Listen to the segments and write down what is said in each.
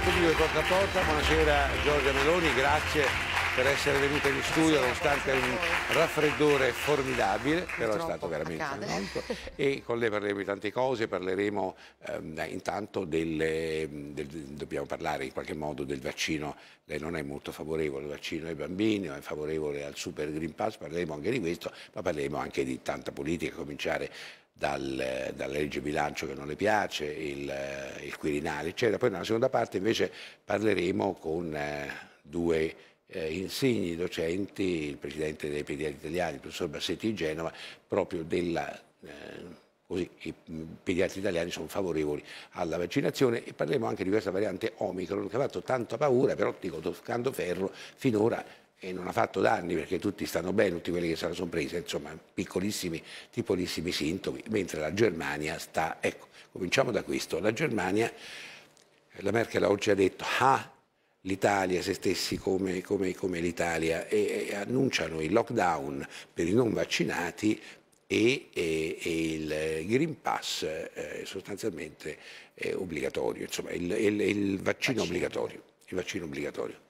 Eccomi qui Porta a Porta, buonasera Giorgia Meloni, grazie per essere venuta in studio nonostante un raffreddore formidabile, però è stato veramente accade. un E con lei parleremo di tante cose, parleremo ehm, intanto delle, del, dobbiamo parlare in qualche modo del vaccino, lei non è molto favorevole al vaccino ai bambini, è favorevole al Super Green Pass, parleremo anche di questo, ma parleremo anche di tanta politica, a cominciare dal, dalla legge bilancio che non le piace, il, il, Quirinale, eccetera. Poi nella seconda parte invece parleremo con eh, due eh, insegni docenti, il presidente dei pediatri italiani, il professor Bassetti di Genova, proprio della... Eh, così i pediatri italiani sono favorevoli alla vaccinazione e parleremo anche di questa variante Omicron che ha fatto tanta paura, però dico toccando ferro finora e non ha fatto danni perché tutti stanno bene, tutti quelli che se la sono presa, insomma, piccolissimi, piccolissimi sintomi, mentre la Germania sta, ecco, cominciamo da questo, la Germania, la Merkel ha oggi detto, ah, l'Italia, se stessi come, come, come l'Italia, e, e, annunciano il lockdown per i non vaccinati e, e, e il Green Pass eh, sostanzialmente obbligatorio, insomma, il, il, il, vaccino vaccino. Obbligatorio, il vaccino obbligatorio.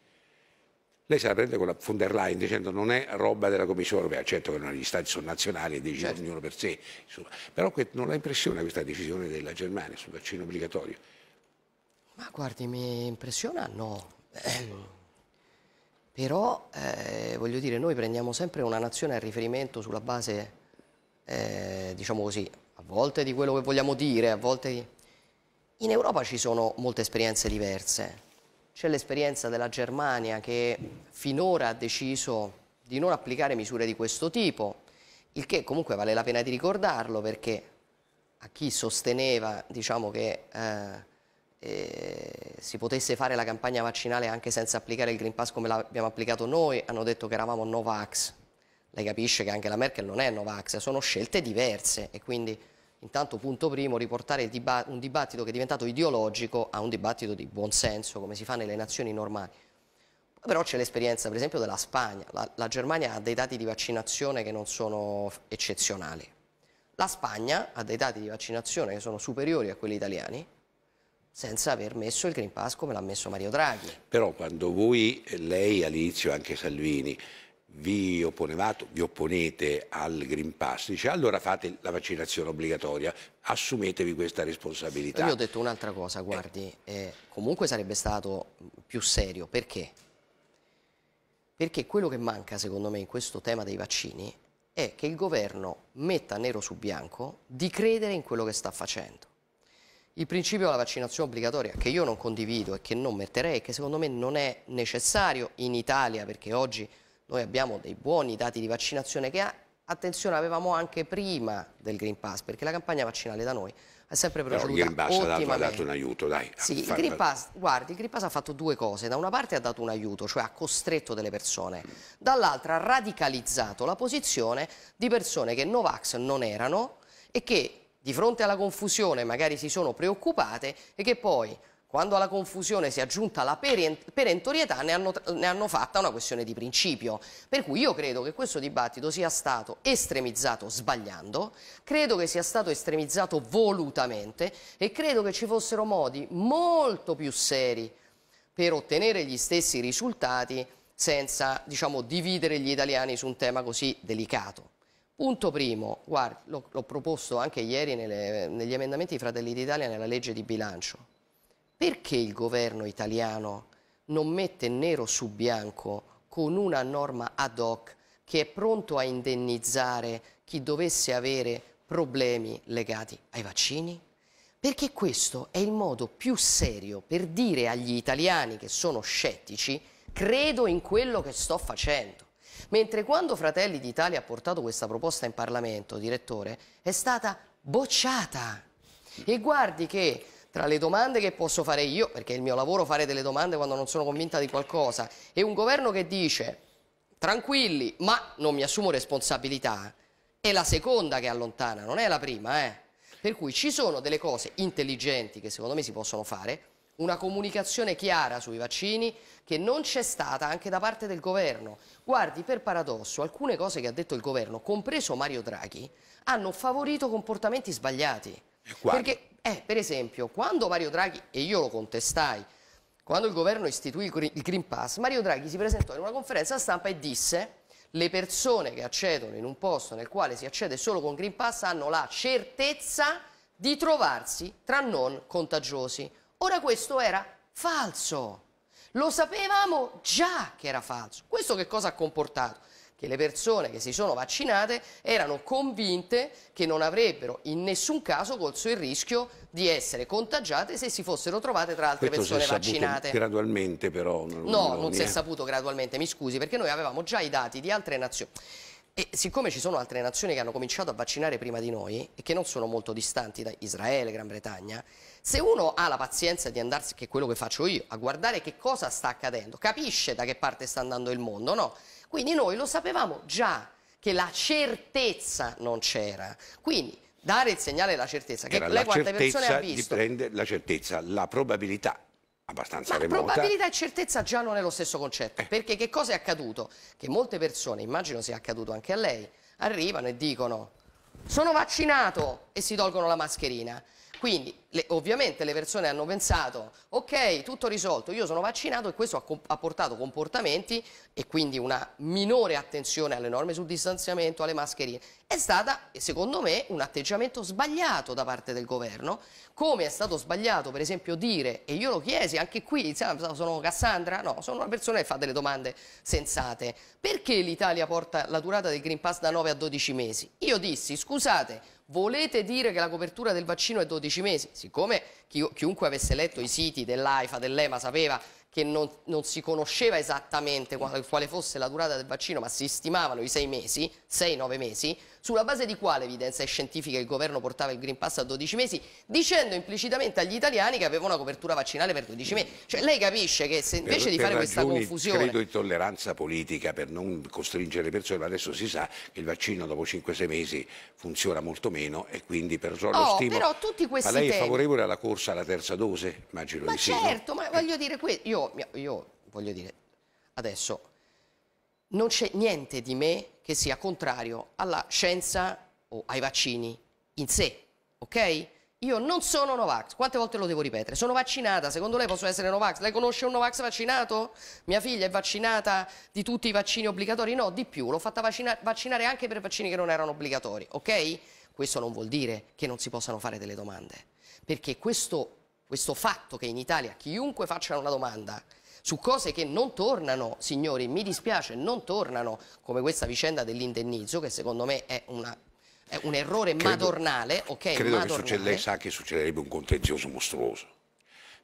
Lei se la prende con la von der Leyen dicendo non è roba della Commissione europea, certo che non gli stati sono nazionali e decidono certo. ognuno per sé, insomma. però non la impressiona questa decisione della Germania sul vaccino obbligatorio? Ma guardi, mi impressiona no. Ehm, però eh, voglio dire, noi prendiamo sempre una nazione a riferimento sulla base, eh, diciamo così, a volte di quello che vogliamo dire, a volte di... In Europa ci sono molte esperienze diverse c'è l'esperienza della Germania che finora ha deciso di non applicare misure di questo tipo, il che comunque vale la pena di ricordarlo perché a chi sosteneva diciamo, che eh, eh, si potesse fare la campagna vaccinale anche senza applicare il Green Pass come l'abbiamo applicato noi, hanno detto che eravamo Novax. Lei capisce che anche la Merkel non è Novax, sono scelte diverse e quindi intanto punto primo riportare diba un dibattito che è diventato ideologico a un dibattito di buonsenso come si fa nelle nazioni normali. Però c'è l'esperienza per esempio della Spagna, la, la Germania ha dei dati di vaccinazione che non sono eccezionali, la Spagna ha dei dati di vaccinazione che sono superiori a quelli italiani, senza aver messo il Green Pass come l'ha messo Mario Draghi. Però quando voi, lei all'inizio anche Salvini, vi opponevate, vi opponete al Green Pass, dice allora fate la vaccinazione obbligatoria, assumetevi questa responsabilità. Io ho detto un'altra cosa, guardi, eh. eh, comunque sarebbe stato più serio, perché? Perché quello che manca secondo me in questo tema dei vaccini è che il governo metta nero su bianco di credere in quello che sta facendo. Il principio della vaccinazione obbligatoria, che io non condivido e che non metterei, che secondo me non è necessario in Italia, perché oggi noi abbiamo dei buoni dati di vaccinazione che ha, attenzione avevamo anche prima del Green Pass, perché la campagna vaccinale da noi è sempre proceduta il Green Pass ha dato, un aiuto, dai. Sì, il Green Pass, guardi, il Green Pass ha fatto due cose. Da una parte ha dato un aiuto, cioè ha costretto delle persone. Dall'altra ha radicalizzato la posizione di persone che Novax non erano e che di fronte alla confusione magari si sono preoccupate e che poi quando alla confusione si è aggiunta la perentorietà ne hanno, ne hanno fatta una questione di principio. Per cui io credo che questo dibattito sia stato estremizzato sbagliando, credo che sia stato estremizzato volutamente e credo che ci fossero modi molto più seri per ottenere gli stessi risultati senza diciamo, dividere gli italiani su un tema così delicato. Punto primo, guardi, l'ho proposto anche ieri nelle, negli emendamenti di Fratelli d'Italia nella legge di bilancio. Perché il governo italiano non mette nero su bianco con una norma ad hoc che è pronto a indennizzare chi dovesse avere problemi legati ai vaccini? Perché questo è il modo più serio per dire agli italiani che sono scettici credo in quello che sto facendo. Mentre quando Fratelli d'Italia ha portato questa proposta in Parlamento, direttore, è stata bocciata. E guardi che tra le domande che posso fare io, perché è il mio lavoro fare delle domande quando non sono convinta di qualcosa, e un governo che dice tranquilli, ma non mi assumo responsabilità, è la seconda che allontana, non è la prima, eh. Per cui ci sono delle cose intelligenti che secondo me si possono fare, una comunicazione chiara sui vaccini che non c'è stata anche da parte del governo. Guardi, per paradosso, alcune cose che ha detto il governo, compreso Mario Draghi, hanno favorito comportamenti sbagliati. Guarda. Perché è, eh, per esempio, quando Mario Draghi, e io lo contestai, quando il governo istituì il Green Pass, Mario Draghi si presentò in una conferenza stampa e disse le persone che accedono in un posto nel quale si accede solo con Green Pass hanno la certezza di trovarsi tra non contagiosi. Ora questo era falso. Lo sapevamo già che era falso. Questo che cosa ha comportato? che le persone che si sono vaccinate erano convinte che non avrebbero in nessun caso colso il rischio di essere contagiate se si fossero trovate tra altre Questo persone vaccinate. gradualmente però. Non no, non si è saputo gradualmente, mi scusi, perché noi avevamo già i dati di altre nazioni. E siccome ci sono altre nazioni che hanno cominciato a vaccinare prima di noi e che non sono molto distanti da Israele, Gran Bretagna, se uno ha la pazienza di andarsi, che è quello che faccio io, a guardare che cosa sta accadendo, capisce da che parte sta andando il mondo, no? Quindi noi lo sapevamo già che la certezza non c'era. Quindi dare il segnale della certezza, che Era lei quante persone ha visto? Prende la certezza, la probabilità abbastanza Ma remota. probabilità e certezza già non è lo stesso concetto, eh. perché che cosa è accaduto? Che molte persone, immagino sia accaduto anche a lei, arrivano e dicono sono vaccinato e si tolgono la mascherina. Quindi le, ovviamente le persone hanno pensato, ok, tutto risolto, io sono vaccinato e questo ha, ha, portato comportamenti e quindi una minore attenzione alle norme sul distanziamento, alle mascherine. È stata, secondo me, un atteggiamento sbagliato da parte del governo, come è stato sbagliato per esempio dire, e io lo chiesi anche qui, sono Cassandra? No, sono una persona che fa delle domande sensate. Perché l'Italia porta la durata del Green Pass da 9 a 12 mesi? Io dissi, scusate, Volete dire che la copertura del vaccino è 12 mesi? Siccome chi, chiunque avesse letto i siti dell'AIFA, dell'EMA, sapeva che non, non, si conosceva esattamente quale, quale fosse la durata del vaccino, ma si stimavano i 6 mesi, 6-9 mesi, sulla base di quale evidenza scientifica il governo portava il Green Pass a 12 mesi, dicendo implicitamente agli italiani che aveva una copertura vaccinale per 12 mesi. Cioè lei capisce che se invece per, di fare questa confusione... credo in tolleranza politica per non costringere le persone, ma adesso si sa che il vaccino dopo 5-6 mesi funziona molto meno e quindi per lo oh, stimolo... Però tutti questi ma lei è favorevole alla corsa alla terza dose? Immagino ma di certo, sì. Ma certo, ma eh. voglio dire, io, io voglio dire, adesso non c'è niente di me che sia contrario alla scienza o ai vaccini in sé, ok? Io non sono Novax, quante volte lo devo ripetere? Sono vaccinata, secondo lei posso essere Novax? Lei conosce un Novax vaccinato? Mia figlia è vaccinata di tutti i vaccini obbligatori? No, di più, l'ho fatta vaccinare anche per vaccini che non erano obbligatori, ok? Questo non vuol dire che non si possano fare delle domande, perché questo, questo fatto che in Italia chiunque faccia una domanda su cose che non tornano, signori, mi dispiace, non tornano, come questa vicenda dell'indennizzo, che secondo me è una è un errore credo, madornale. Okay, credo madornale. che lei sa che succederebbe un contenzioso mostruoso.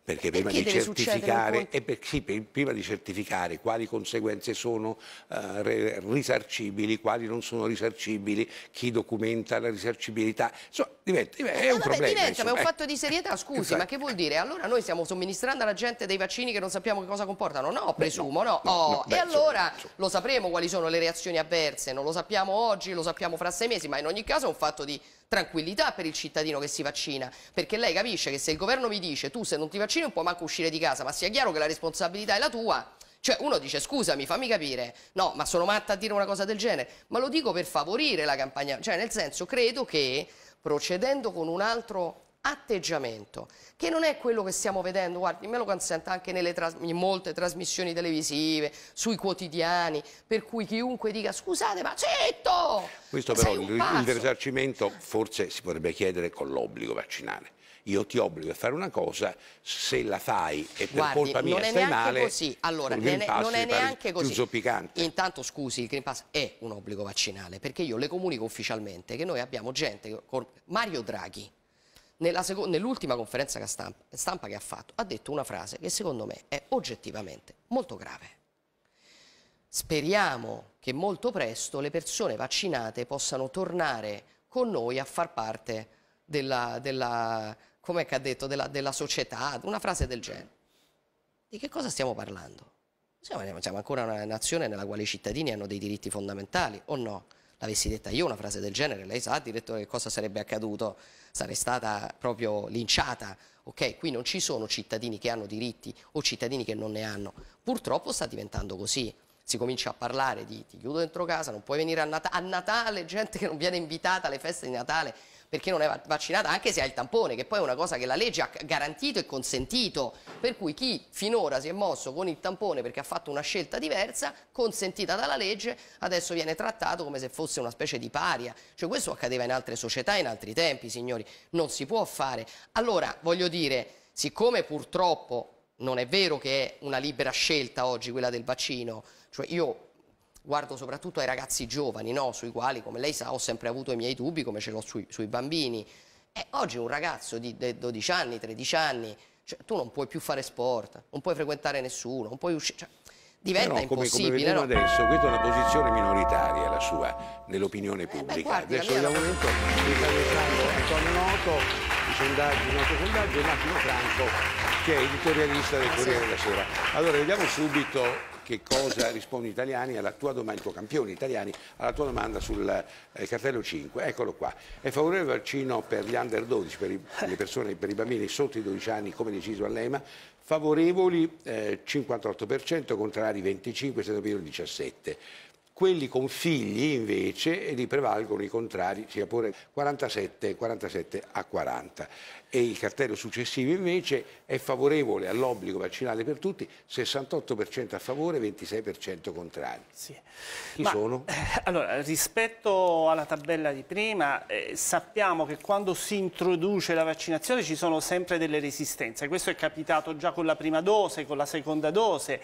Perché prima di, per, sì, per, prima di, certificare, quali conseguenze sono eh, risarcibili, quali non sono risarcibili, chi documenta la risarcibilità, insomma, diventa, è eh, un vabbè, problema. Diventa, insomma. ma è un eh. fatto di serietà, scusi, esatto. ma che vuol dire? Allora noi stiamo somministrando alla gente dei vaccini che non sappiamo che cosa comportano? No, presumo, beh, no. no. Oh, no beh, e allora insomma, lo sapremo quali sono le reazioni avverse, non lo sappiamo oggi, lo sappiamo fra sei mesi, ma in ogni caso è un fatto di tranquillità per il cittadino che si vaccina, perché lei capisce che se il governo mi dice tu se non ti vaccini non puoi manco uscire di casa, ma sia chiaro che la responsabilità è la tua, cioè uno dice scusami, fammi capire, no, ma sono matta a dire una cosa del genere, ma lo dico per favorire la campagna, cioè nel senso credo che procedendo con un altro atteggiamento, che non è quello che stiamo vedendo, guardi, me lo consente anche nelle tras in molte trasmissioni televisive, sui quotidiani, per cui chiunque dica scusate ma zitto! Certo! Questo però il, risarcimento forse si potrebbe chiedere con l'obbligo vaccinale io ti obbligo a fare una cosa, se la fai e per Guardi, colpa mia non è stai male, così. Allora, non è neanche così. Intanto scusi, il Green Pass è un obbligo vaccinale, perché io le comunico ufficialmente che noi abbiamo gente, Mario Draghi, nell'ultima conferenza stampa, stampa che ha fatto, ha detto una frase che secondo me è oggettivamente molto grave. Speriamo che molto presto le persone vaccinate possano tornare con noi a far parte della, della come ha detto, della, della, società, una frase del genere. Di che cosa stiamo parlando? siamo ancora una nazione nella quale i cittadini hanno dei diritti fondamentali o no? avessi detta io una frase del genere, lei sa, direttore, che cosa sarebbe accaduto? Sarei stata proprio linciata. Ok, qui non ci sono cittadini che hanno diritti o cittadini che non ne hanno. Purtroppo sta diventando così. Si comincia a parlare di ti chiudo dentro casa, non puoi venire a Natale, a Natale gente che non viene invitata alle feste di Natale perché non è vaccinata anche se ha il tampone, che poi è una cosa che la legge ha garantito e consentito, per cui chi finora si è mosso con il tampone perché ha fatto una scelta diversa, consentita dalla legge, adesso viene trattato come se fosse una specie di paria, cioè questo accadeva in altre società, in altri tempi signori, non si può fare. Allora voglio dire, siccome purtroppo non è vero che è una libera scelta oggi quella del vaccino, cioè io guardo soprattutto ai ragazzi giovani, no? sui quali, come lei sa, ho sempre avuto i miei dubbi, come ce l'ho sui, sui, bambini. E oggi un ragazzo di 12 anni, 13 anni, cioè, tu non puoi più fare sport, non puoi frequentare nessuno, non puoi uscire... Cioè, diventa Però, come, impossibile. Come vediamo no? adesso, questa è una posizione minoritaria la sua nell'opinione pubblica. Eh beh, guardi, adesso vediamo un momento, Antonio Noto sondaggi, il nostro sondaggio, e Massimo Franco, che è editorialista del Corriere della Sera. Allora, vediamo subito che cosa rispondono gli italiani alla tua domanda, il tuo campione italiani, alla tua domanda sul eh, cartello 5. Eccolo qua. È favorevole il vaccino per gli under 12, per i, le persone, per i bambini sotto i 12 anni, come deciso all'EMA? Favorevoli eh, 58%, contrari 25, senatore 17. Quelli con figli invece li prevalgono i contrari, sia pure 47, 47 a 40. E il cartello successivo invece è favorevole all'obbligo vaccinale per tutti, 68% a favore, 26% contrari. Sì. Chi Ma, sono? Eh, allora, rispetto alla tabella di prima, eh, sappiamo che quando si introduce la vaccinazione ci sono sempre delle resistenze. Questo è capitato già con la prima dose, con la seconda dose.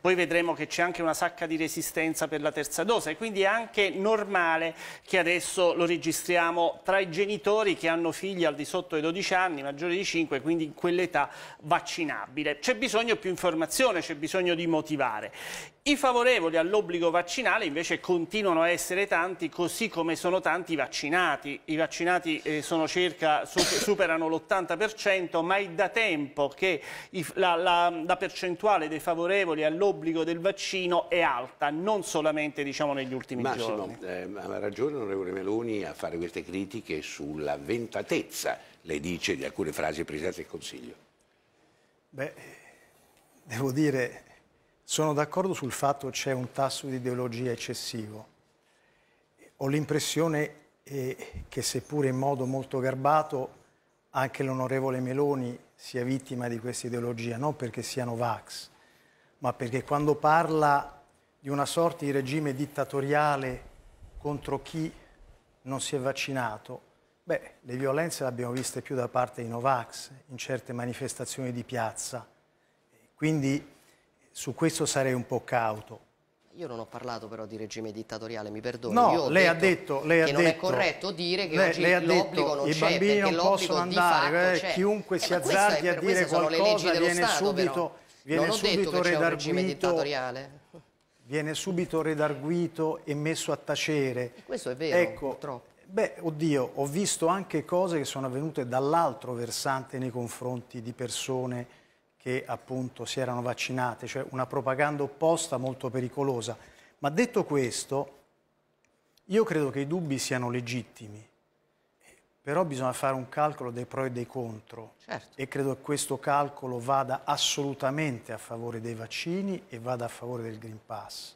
Poi vedremo che c'è anche una sacca di resistenza per la terza terza dose, quindi è anche normale che adesso lo registriamo tra i genitori che hanno figli al di sotto dei 12 anni, maggiori di 5, quindi in quell'età vaccinabile. C'è bisogno di più informazione, c'è bisogno di motivare. I favorevoli all'obbligo vaccinale invece continuano a essere tanti, così come sono tanti i vaccinati. I vaccinati eh, circa, superano l'80%, ma è da tempo che la, la, la, percentuale dei favorevoli all'obbligo del vaccino è alta, non solamente diciamo, negli ultimi Massimo, giorni. Massimo, eh, ha ragione l'onorevole Meloni a fare queste critiche sulla ventatezza, le dice di alcune frasi del Presidente del Consiglio. Beh, devo dire sono d'accordo sul fatto che c'è un tasso di ideologia eccessivo. Ho l'impressione eh, che seppure in modo molto garbato anche l'onorevole Meloni sia vittima di questa ideologia, non perché siano vax, ma perché quando parla di una sorta di regime dittatoriale contro chi non si è vaccinato, beh, le violenze le abbiamo viste più da parte di Novax in certe manifestazioni di piazza. Quindi su questo sarei un po' cauto. Io non ho parlato però di regime dittatoriale, mi perdoni. No, lei ha detto lei che ha non detto, è corretto dire che lei, oggi lei l'obbligo non I bambini non possono andare, eh, chiunque eh, si azzardi a dire qualcosa viene Stato, subito, però. viene non subito redarguito. Viene subito redarguito e messo a tacere. E questo è vero, ecco, purtroppo. Beh, oddio, ho visto anche cose che sono avvenute dall'altro versante nei confronti di persone che appunto si erano vaccinate, cioè una propaganda opposta molto pericolosa. Ma detto questo, io credo che i dubbi siano legittimi, però bisogna fare un calcolo dei pro e dei contro certo. e credo che questo calcolo vada assolutamente a favore dei vaccini e vada a favore del Green Pass.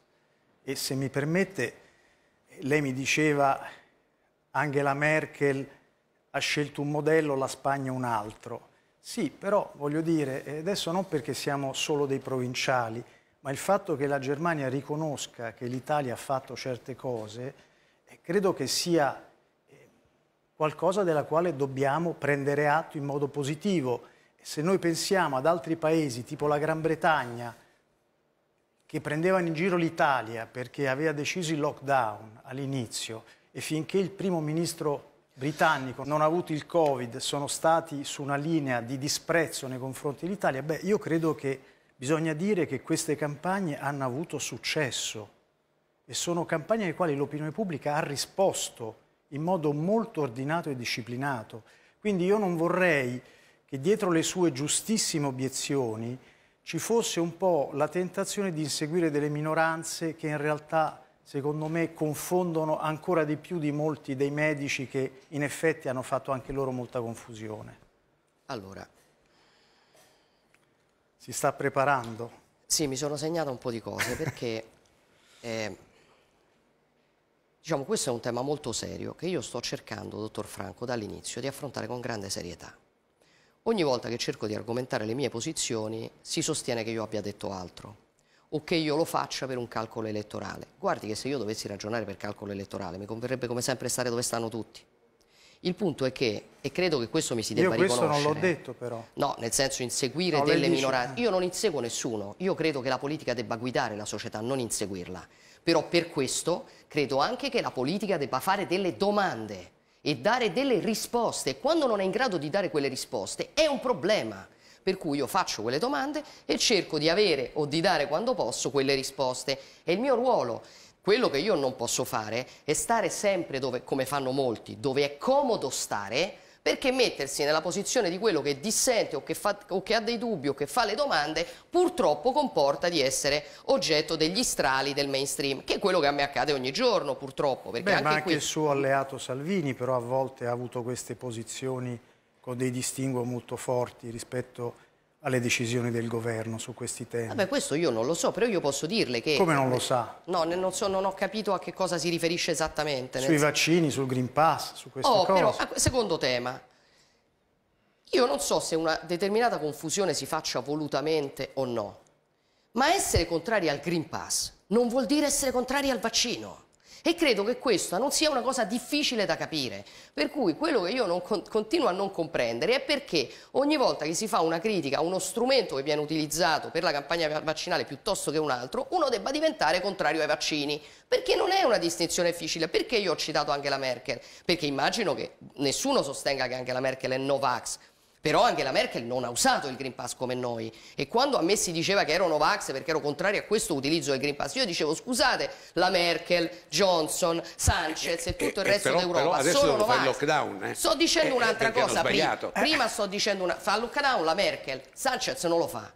E se mi permette, lei mi diceva Angela Merkel ha scelto un modello, la Spagna un altro. Sì, però voglio dire, eh, adesso non perché siamo solo dei provinciali, ma il fatto che la Germania riconosca che l'Italia ha fatto certe cose, eh, credo che sia eh, qualcosa della quale dobbiamo prendere atto in modo positivo. Se noi pensiamo ad altri paesi, tipo la Gran Bretagna, che prendevano in giro l'Italia perché aveva deciso il lockdown all'inizio e finché il primo ministro britannico non ha avuto il Covid, sono stati su una linea di disprezzo nei confronti dell'Italia, beh, io credo che bisogna dire che queste campagne hanno avuto successo e sono campagne alle quali l'opinione pubblica ha risposto in modo molto ordinato e disciplinato. Quindi io non vorrei che dietro le sue giustissime obiezioni ci fosse un po' la tentazione di inseguire delle minoranze che in realtà secondo me confondono ancora di più di molti dei medici che in effetti hanno fatto anche loro molta confusione. Allora. Si sta preparando? Sì, mi sono segnato un po' di cose perché eh, diciamo questo è un tema molto serio che io sto cercando, dottor Franco, dall'inizio di affrontare con grande serietà. Ogni volta che cerco di argomentare le mie posizioni si sostiene che io abbia detto altro o che io lo faccia per un calcolo elettorale. Guardi che se io dovessi ragionare per calcolo elettorale mi converrebbe come sempre stare dove stanno tutti. Il punto è che, e credo che questo mi si debba riconoscere... Io questo non l'ho detto però. No, nel senso inseguire no, delle minoranze. Eh. Io non inseguo nessuno, io credo che la politica debba guidare la società, non inseguirla. Però per questo credo anche che la politica debba fare delle domande e dare delle risposte. Quando non è in grado di dare quelle risposte è un problema per cui io faccio quelle domande e cerco di avere o di dare quando posso quelle risposte. È il mio ruolo. Quello che io non posso fare è stare sempre dove, come fanno molti, dove è comodo stare, perché mettersi nella posizione di quello che dissente o che, fa, o che, ha dei dubbi o che fa le domande purtroppo comporta di essere oggetto degli strali del mainstream, che è quello che a me accade ogni giorno purtroppo. Beh, anche ma anche qui... il suo alleato Salvini però a volte ha avuto queste posizioni con dei distinguo molto forti rispetto alle decisioni del governo su questi temi. Vabbè, questo io non lo so, però io posso dirle che... Come non lo sa? No, non, so, non ho capito a che cosa si riferisce esattamente. Sui vaccini, sul Green Pass, su queste oh, cose. Però, ah, secondo tema, io non so se una determinata confusione si faccia volutamente o no, ma essere contrari al Green Pass non vuol dire essere contrari al vaccino. E credo che questa non sia una cosa difficile da capire. Per cui quello che io con continuo a non comprendere è perché ogni volta che si fa una critica a uno strumento che viene utilizzato per la campagna vaccinale piuttosto che un altro, uno debba diventare contrario ai vaccini. Perché non è una distinzione difficile. Perché io ho citato anche la Merkel? Perché immagino che nessuno sostenga che anche la Merkel è Novax. Però Angela Merkel non ha usato il Green Pass come noi e quando a me si diceva che ero Novax perché ero contrario a questo utilizzo del Green Pass, io dicevo scusate, la Merkel, Johnson, Sanchez e tutto il eh, resto eh, però, d'Europa però sono Novax. Lockdown, eh? Sto dicendo eh, un'altra cosa, prima, prima sto dicendo una, fa il lockdown la Merkel, Sanchez non lo fa.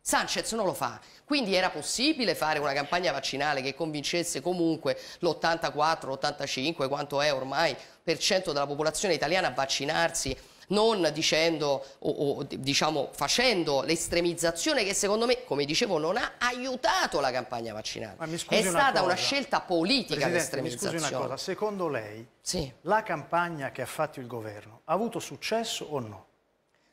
Sanchez non lo fa, quindi era possibile fare una campagna vaccinale che convincesse comunque l'84, l'85, quanto è ormai, per cento della popolazione italiana a vaccinarsi non dicendo o, o diciamo facendo l'estremizzazione che secondo me, come dicevo, non ha aiutato la campagna vaccinale. Ma mi scusi È una stata cosa. una scelta politica l'estremizzazione. Mi scusi una cosa, secondo lei sì. la campagna che ha fatto il governo ha avuto successo o no?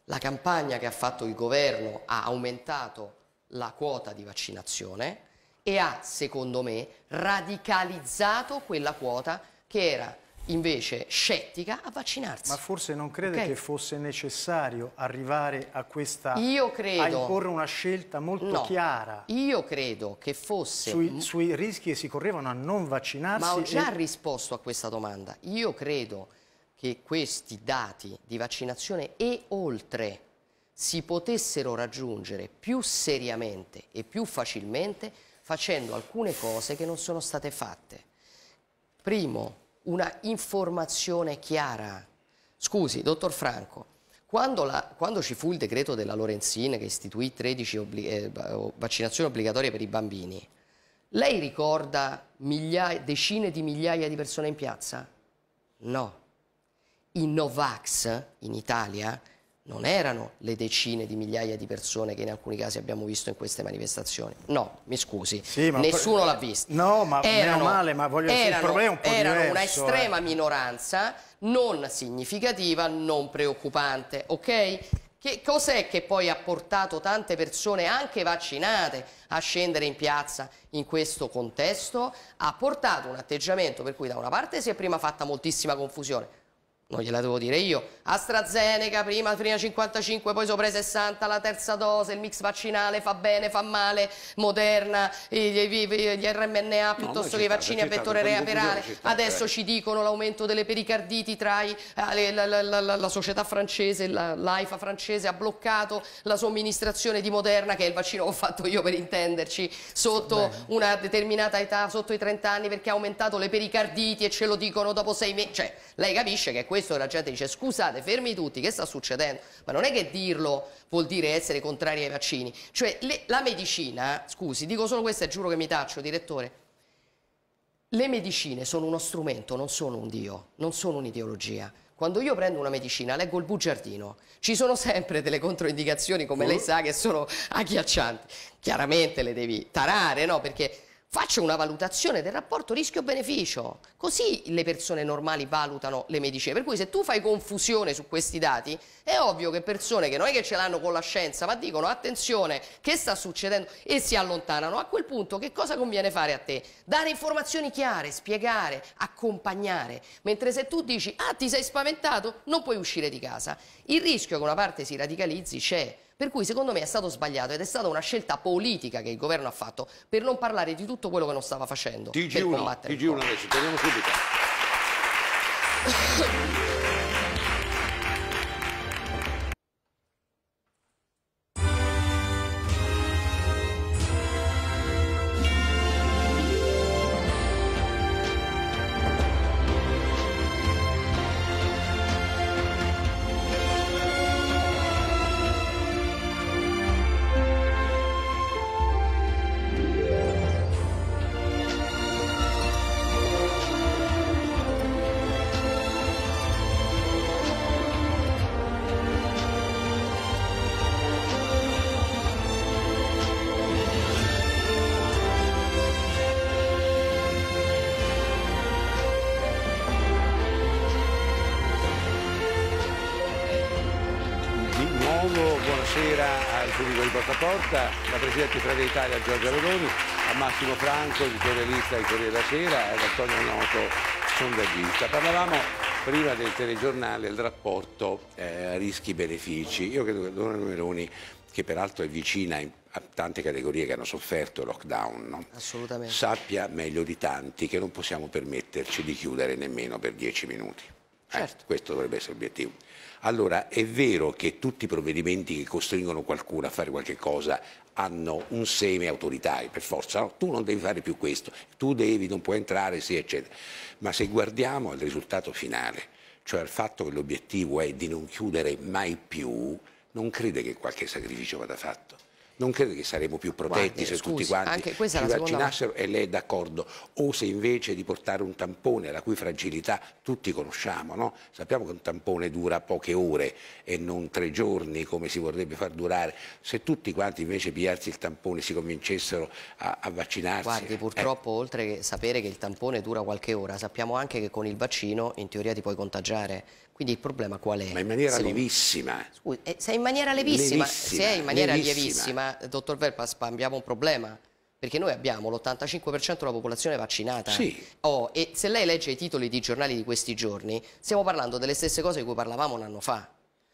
La campagna che ha fatto il governo ha aumentato la quota di vaccinazione e ha, secondo me, radicalizzato quella quota che era invece scettica a vaccinarsi. Ma forse non crede okay. che fosse necessario arrivare a questa... Io credo... A imporre una scelta molto no, chiara. Io credo che fosse... Sui, sui, rischi che si correvano a non vaccinarsi... Ma ho già e... risposto a questa domanda. Io credo che questi dati di vaccinazione e oltre si potessero raggiungere più seriamente e più facilmente facendo alcune cose che non sono state fatte. Primo, una informazione chiara. Scusi, dottor Franco, quando, la, quando, ci fu il decreto della Lorenzin che istituì 13 obbli eh, vaccinazioni obbligatorie per i bambini, lei ricorda migliaia, decine di migliaia di persone in piazza? No. I Novax in Italia non erano le decine di migliaia di persone che in alcuni casi abbiamo visto in queste manifestazioni. No, mi scusi, sì, nessuno l'ha vista. No, ma erano, male, ma voglio erano, dire, il problema è un po' erano diverso. Erano un'estrema eh. minoranza non significativa, non preoccupante, ok? Che cos'è che poi ha portato tante persone, anche vaccinate, a scendere in piazza in questo contesto? Ha portato un atteggiamento per cui da una parte si è prima fatta moltissima confusione, non gliela devo dire io, AstraZeneca prima, prima 55, poi sopra i 60, la terza dose, il mix vaccinale fa bene, fa male, Moderna, gli, gli, gli RMNA piuttosto no, che i vaccini a vettore reaperale, adesso ci dicono l'aumento delle pericarditi tra i, ah, la, la, la, la, società francese, l'AIFA francese ha bloccato la somministrazione di Moderna, che è il vaccino che ho fatto io per intenderci, sotto bene. una determinata età, sotto i 30 anni, perché ha aumentato le pericarditi e ce lo dicono dopo sei mesi, cioè lei capisce che è questo questo la gente dice scusate, fermi tutti, che sta succedendo? Ma non è che dirlo vuol dire essere contrari ai vaccini. Cioè le, la medicina, scusi, dico solo questo e giuro che mi taccio, direttore, le medicine sono uno strumento, non sono un dio, non sono un'ideologia. Quando io prendo una medicina, leggo il bugiardino. Ci sono sempre delle controindicazioni, come lei sa, che sono agghiaccianti. Chiaramente le devi tarare, no? Perché faccia una valutazione del rapporto rischio-beneficio. Così le persone normali valutano le medicine. Per cui se tu fai confusione su questi dati, è ovvio che persone che non è che ce l'hanno con la scienza, ma dicono attenzione, che sta succedendo? E si allontanano. A quel punto che cosa conviene fare a te? Dare informazioni chiare, spiegare, accompagnare. Mentre se tu dici, ah ti sei spaventato, non puoi uscire di casa. Il rischio che una parte si radicalizzi c'è. Per cui secondo me è stato sbagliato ed è stata una scelta politica che il governo ha fatto per non parlare di tutto quello che non stava facendo. TG1, TG1 adesso, torniamo subito. Porta, la Presidente di Fratelli Italia Giorgia Meloni, a Massimo Franco, editorialista di Corriere della Sera, e ad Antonio Noto, sondaggista. Parlavamo prima del telegiornale il rapporto eh, rischi-benefici. Io credo che Dona Meloni, che peraltro è vicina in a tante categorie che hanno sofferto il lockdown, no? sappia meglio di tanti che non possiamo permetterci di chiudere nemmeno per dieci minuti. Eh, certo. Eh, questo dovrebbe essere l'obiettivo. Allora, è vero che tutti i provvedimenti che costringono qualcuno a fare qualche cosa hanno un seme autoritario, per forza, no, tu non devi fare più questo, tu devi, non puoi entrare, sì, eccetera. Ma se guardiamo al risultato finale, cioè al fatto che l'obiettivo è di non chiudere mai più, non crede che qualche sacrificio vada fatto? non credo che saremmo più protetti Guardi, se scusi, tutti quanti si vaccinassero volta. e lei è d'accordo, o se invece di portare un tampone la cui fragilità tutti conosciamo, no? sappiamo che un tampone dura poche ore e non tre giorni come si vorrebbe far durare, se tutti quanti invece pigliarsi il tampone si convincessero a, a vaccinarsi. Guardi, eh. purtroppo eh. oltre che sapere che il tampone dura qualche ora, sappiamo anche che con il vaccino in teoria ti puoi contagiare, quindi il problema qual è? Ma in maniera Secondo... lievissima. Scusi, eh, se è in maniera lievissima, lievissima, se è in maniera lievissima, dottor Verpaspa, abbiamo un problema perché noi abbiamo l'85% della popolazione vaccinata. Sì. Oh, e se lei legge i titoli di giornali di questi giorni, stiamo parlando delle stesse cose di cui parlavamo un anno fa.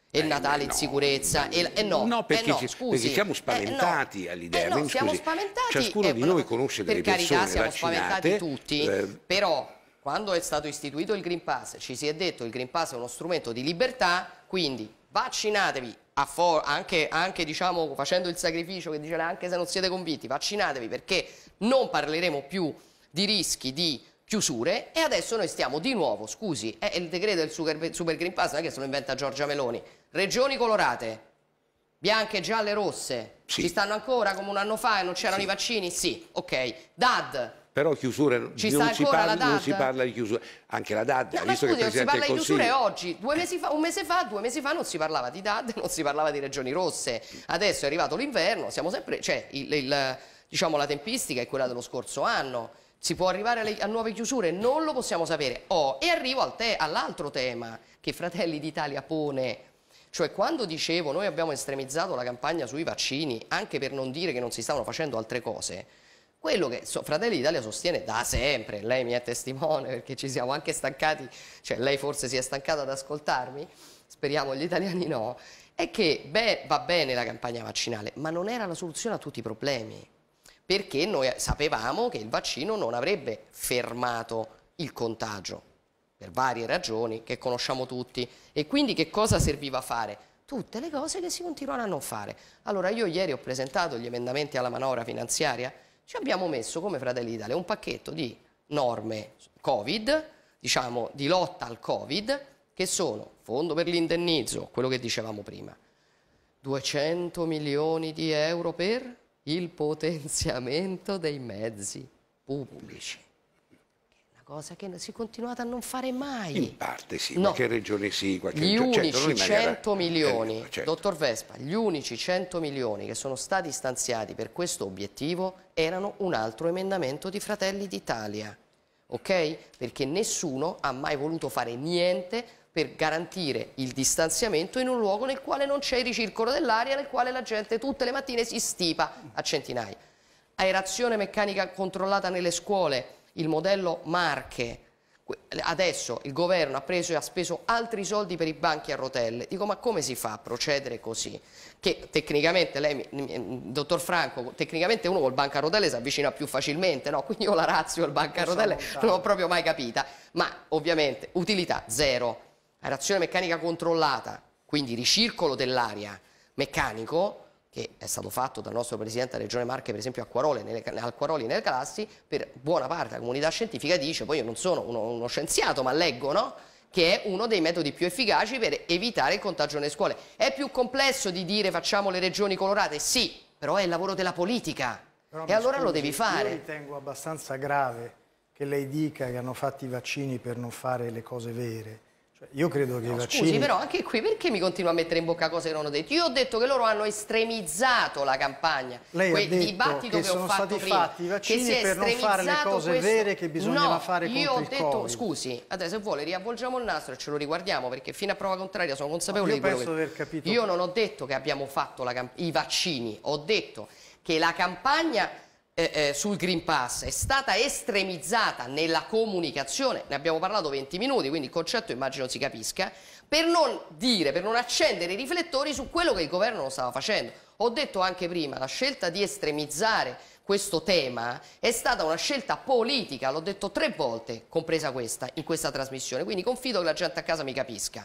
E eh, Natale no, in sicurezza, e eh, no, no, eh, perché, eh, no, perché siamo spaventati eh, all'idea. no, siamo spaventati. Ciascuno eh, di noi conosce delle persone vaccinate. Per carità, siamo spaventati tutti, però quando è stato istituito il Green Pass ci si è detto che il Green Pass è uno strumento di libertà, quindi vaccinatevi anche, anche diciamo, facendo il sacrificio che dice anche se non siete convinti, vaccinatevi perché non parleremo più di rischi di chiusure e adesso noi stiamo di nuovo, scusi, è il decreto del Super, super Green Pass, non è che se lo inventa Giorgia Meloni, regioni colorate, bianche, gialle, rosse, sì. ci stanno ancora come un anno fa e non c'erano sì. i vaccini? Sì, ok, DAD, però chiusure ci non, si parla, non, si parla, di chiusure anche la DAD no, visto scusi, che il non si parla di chiusure oggi fa, un mese fa, due mesi fa non si parlava di DAD non si parlava di regioni rosse adesso è arrivato l'inverno siamo sempre cioè il, il, diciamo, la tempistica è quella dello scorso anno si può arrivare alle, a nuove chiusure non lo possiamo sapere oh, e arrivo al te, all'altro tema che Fratelli d'Italia pone cioè quando dicevo noi abbiamo estremizzato la campagna sui vaccini anche per non dire che non si stavano facendo altre cose quello che so, Fratelli d'Italia sostiene da sempre, lei mi è testimone perché ci siamo anche stancati, cioè lei forse si è stancata ad ascoltarmi, speriamo gli italiani no, è che beh, va bene la campagna vaccinale, ma non era la soluzione a tutti i problemi, perché noi sapevamo che il vaccino non avrebbe fermato il contagio, per varie ragioni che conosciamo tutti, e quindi che cosa serviva a fare? Tutte le cose che si continuano a non fare. Allora io ieri ho presentato gli emendamenti alla manovra finanziaria, ci abbiamo messo come Fratelli d'Italia un pacchetto di norme Covid, diciamo di lotta al Covid, che sono fondo per l'indennizzo, quello che dicevamo prima, 200 milioni di euro per il potenziamento dei mezzi pubblici cosa che si è continuata a non fare mai. In parte sì, no. qualche regione sì, qualche Gli regione, cioè, unici certo, 100 maniera... milioni, eh, certo. dottor Vespa, gli unici 100 milioni che sono stati stanziati per questo obiettivo erano un altro emendamento di Fratelli d'Italia, ok? Perché nessuno ha mai voluto fare niente per garantire il distanziamento in un luogo nel quale non c'è il ricircolo dell'aria, nel quale la gente tutte le mattine si stipa a centinaia. Aerazione meccanica controllata nelle scuole, il modello Marche. Adesso il governo ha preso e ha speso altri soldi per i banchi a rotelle. Dico, ma come si fa a procedere così? Che tecnicamente, lei, dottor Franco, tecnicamente uno col banco a rotelle si avvicina più facilmente, no? Quindi io la razio del banco a rotelle non l'ho proprio mai capita. Ma ovviamente utilità zero. Aerazione meccanica controllata, quindi ricircolo dell'aria meccanico, che è stato fatto dal nostro Presidente della Regione Marche, per esempio a Quaroli, nelle, a Quaroli nel Calassi, per buona parte la comunità scientifica dice, poi io non sono uno, uno scienziato ma leggo, no? che è uno dei metodi più efficaci per evitare il contagio nelle scuole. È più complesso di dire facciamo le regioni colorate? Sì, però è il lavoro della politica però e allora scusi, lo devi fare. Io ritengo abbastanza grave che lei dica che hanno fatto i vaccini per non fare le cose vere cioè, io credo che no, i vaccini... Scusi, però anche qui perché mi continua a mettere in bocca cose che non ho detto? Io ho detto che loro hanno estremizzato la campagna. Lei Quel ha detto dibattito che, che ho fatto prima. fatti i vaccini per non fare le cose questo... vere che bisognava no, fare contro io ho detto, COVID. Scusi, adesso se vuole riavvolgiamo il nastro e ce lo riguardiamo perché fino a prova contraria sono consapevole di quello che... Capito... Io non ho detto che abbiamo fatto camp... i vaccini, ho detto che la campagna eh, eh, sul Green Pass è stata estremizzata nella comunicazione, ne abbiamo parlato 20 minuti, quindi il concetto immagino si capisca, per non dire, per non accendere i riflettori su quello che il governo non stava facendo. Ho detto anche prima, la scelta di estremizzare questo tema è stata una scelta politica, l'ho detto tre volte, compresa questa, in questa trasmissione, quindi confido che la gente a casa mi capisca.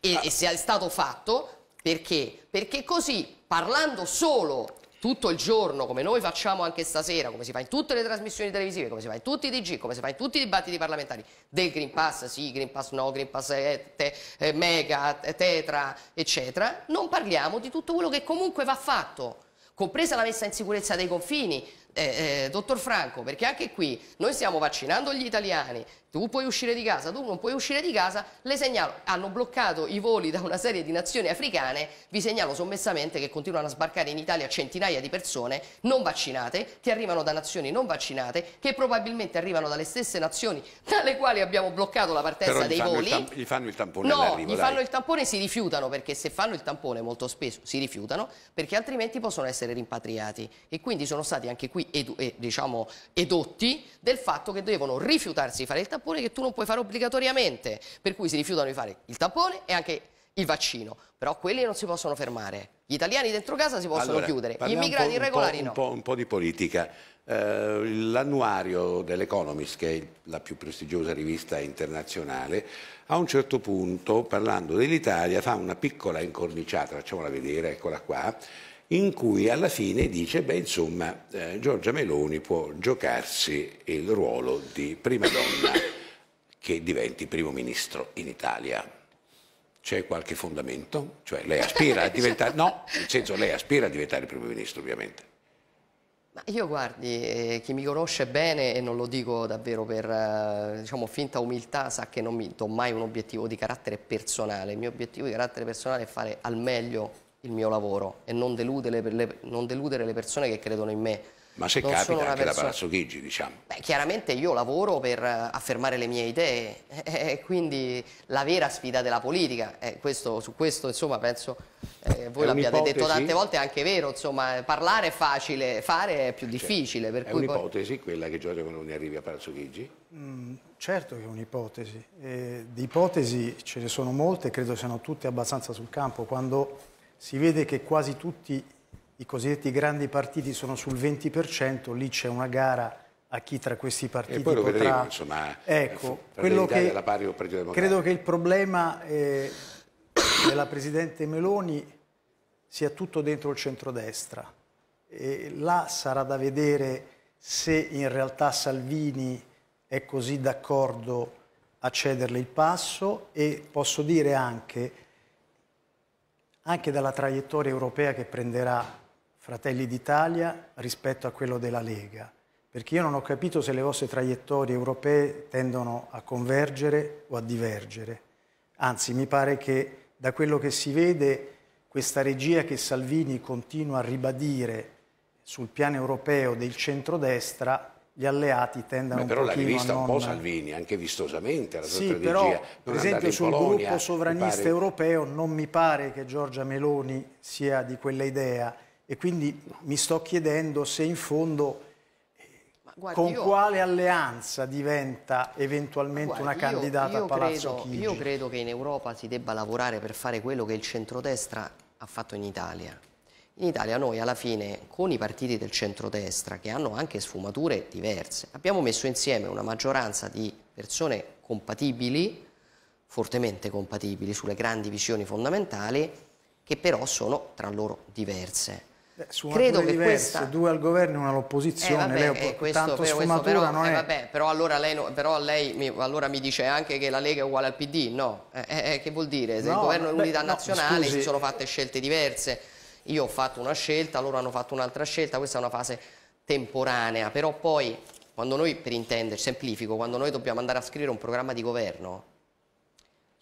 E, ah. e sia stato fatto perché? Perché così, parlando solo tutto il giorno, come noi facciamo anche stasera, come si fa in tutte le trasmissioni televisive, come si fa in tutti i DG, come si fa in tutti i dibattiti parlamentari, del Green Pass, sì, Green Pass no, Green Pass eh, te, eh, mega, eh, tetra, eccetera, non parliamo di tutto quello che comunque va fatto, compresa la messa in sicurezza dei confini, eh, eh, dottor Franco, perché anche qui noi stiamo vaccinando gli italiani, tu puoi uscire di casa, tu non puoi uscire di casa, le segnalo, hanno bloccato i voli da una serie di nazioni africane, vi segnalo sommessamente che continuano a sbarcare in Italia centinaia di persone non vaccinate, che arrivano da nazioni non vaccinate, che probabilmente arrivano dalle stesse nazioni dalle quali abbiamo bloccato la partenza dei voli. Tam- gli fanno il tampone No, gli fanno il tampone e si rifiutano, perché se fanno il tampone molto spesso si rifiutano, perché altrimenti possono essere rimpatriati. E quindi sono stati anche qui edu, eh, diciamo, edotti del fatto che devono rifiutarsi di fare il tampone che tu non puoi fare obbligatoriamente, per cui si rifiutano di fare il tampone e anche il vaccino, però quelli non si possono fermare. Gli italiani dentro casa si possono allora, chiudere, gli immigrati irregolari no. Un po', un po' di politica. Eh, L'annuario dell'Economist, che è la più prestigiosa rivista internazionale, a un certo punto, parlando dell'Italia, fa una piccola incorniciata, facciamola vedere, eccola qua, in cui alla fine dice, beh insomma, eh, Giorgia Meloni può giocarsi il ruolo di prima donna che diventi primo ministro in Italia. C'è qualche fondamento? Cioè lei aspira a diventare... Diciamo. No, nel senso lei aspira a diventare primo ministro ovviamente. Ma io guardi, eh, chi mi conosce bene, e non lo dico davvero per eh, diciamo, finta umiltà, sa che non mi do mai un obiettivo di carattere personale. Il mio obiettivo di carattere personale è fare al meglio il mio lavoro e non deludere le, non deludere le persone che credono in me. Ma se non capita anche persona... da Palazzo Chigi, diciamo. Beh, chiaramente io lavoro per eh, affermare le mie idee, eh, quindi la vera sfida della politica, eh, questo, su questo insomma penso eh, voi l'abbiate detto tante volte, è anche vero, insomma parlare è facile, fare è più difficile. Cioè, è un'ipotesi poi... quella che Giorgio Coloni arrivi a Palazzo Chigi? Mm, certo che è un'ipotesi, eh, di ipotesi ce ne sono molte, credo siano tutte abbastanza sul campo, quando si vede che quasi tutti i cosiddetti grandi partiti sono sul 20%, lì c'è una gara a chi tra questi partiti e poi lo potrà... vedremo, insomma, ecco, quello che la pari o credo che il problema eh, della Presidente Meloni sia tutto dentro il centrodestra. E là sarà da vedere se in realtà Salvini è così d'accordo a cederle il passo e posso dire anche anche dalla traiettoria europea che prenderà Fratelli d'Italia rispetto a quello della Lega, perché io non ho capito se le vostre traiettorie europee tendono a convergere o a divergere. Anzi, mi pare che da quello che si vede questa regia che Salvini continua a ribadire sul piano europeo del centrodestra gli alleati tendano Beh, però un pochino l'hai vista non... un po' Salvini, anche vistosamente la sua sì, strategia. però per esempio sul Polonia, gruppo sovranista pare... europeo non mi pare che Giorgia Meloni sia di quella idea e quindi mi sto chiedendo se in fondo Guarda, con io... quale alleanza diventa eventualmente Guarda, una io, candidata io a Palazzo credo, Chigi? Io credo che in Europa si debba lavorare per fare quello che il centrodestra ha fatto in Italia in Italia noi alla fine con i partiti del centrodestra che hanno anche sfumature diverse abbiamo messo insieme una maggioranza di persone compatibili, fortemente compatibili sulle grandi visioni fondamentali che però sono tra loro diverse. Beh, Credo che diverse, questa... due al governo e una all'opposizione, eh, lei eh, può... questo, tanto però, sfumatura però, non eh, Vabbè, però allora lei, però lei mi, allora mi, dice anche che la Lega è uguale al PD, no? Eh, eh, eh, che vuol dire? Se no, il governo è un'unità no, nazionale scusi. si sono fatte scelte diverse io ho fatto una scelta, loro hanno fatto un'altra scelta, questa è una fase temporanea, però poi quando noi, per intenderci, semplifico, quando noi dobbiamo andare a scrivere un programma di governo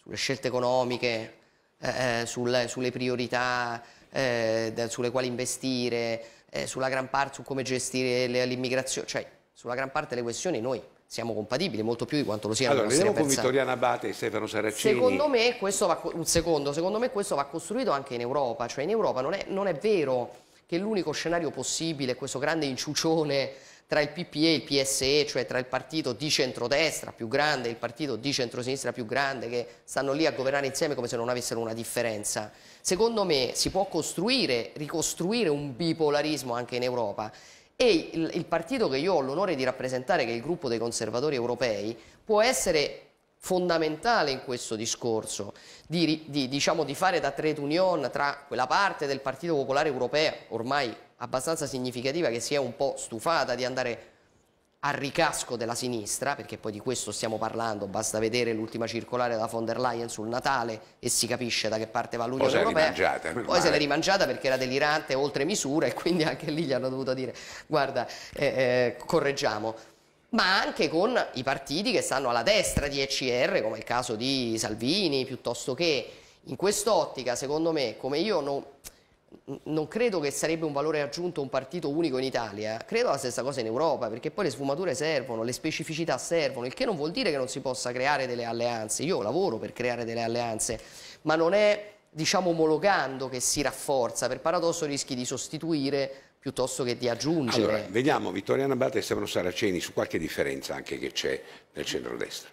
sulle scelte economiche, eh, eh sul, sulle priorità, eh, sulle quali investire, eh, sulla gran parte, su come gestire l'immigrazione, cioè sulla gran parte delle questioni noi siamo compatibili, molto più di quanto lo siano. Allora, vediamo con pensate. Vittoriana Abate e Stefano Saraceni. Secondo me, va, un secondo, secondo me questo va costruito anche in Europa, cioè in Europa non è, non è vero che l'unico scenario possibile è questo grande inciucione tra il PPE e il PSE, cioè tra il partito di centrodestra più grande e il partito di centrosinistra più grande, che stanno lì a governare insieme come se non avessero una differenza. Secondo me si può costruire, ricostruire un bipolarismo anche in Europa e il, il partito che io ho l'onore di rappresentare, che è il gruppo dei conservatori europei, può essere fondamentale in questo discorso di, di, diciamo, di, fare da trade union tra quella parte del Partito Popolare Europeo ormai abbastanza significativa che si è un po' stufata di andare al ricasco della sinistra, perché poi di questo stiamo parlando, basta vedere l'ultima circolare da von der Leyen sul Natale e si capisce da che parte va l'Unione Europea. Poi male. se l'è rimangiata perché era delirante oltre misura e quindi anche lì gli hanno dovuto dire guarda, eh, eh, correggiamo ma anche con i partiti che stanno alla destra di ECR, come il caso di Salvini, piuttosto che in quest'ottica, secondo me, come io non, non credo che sarebbe un valore aggiunto un partito unico in Italia, eh. credo la stessa cosa in Europa, perché poi le sfumature servono, le specificità servono, il che non vuol dire che non si possa creare delle alleanze, io lavoro per creare delle alleanze, ma non è diciamo omologando che si rafforza, per paradosso rischi di sostituire piuttosto che di aggiungere. Allora, vediamo Vittoriana Batta e Stefano Saraceni su qualche differenza anche che c'è nel centrodestra.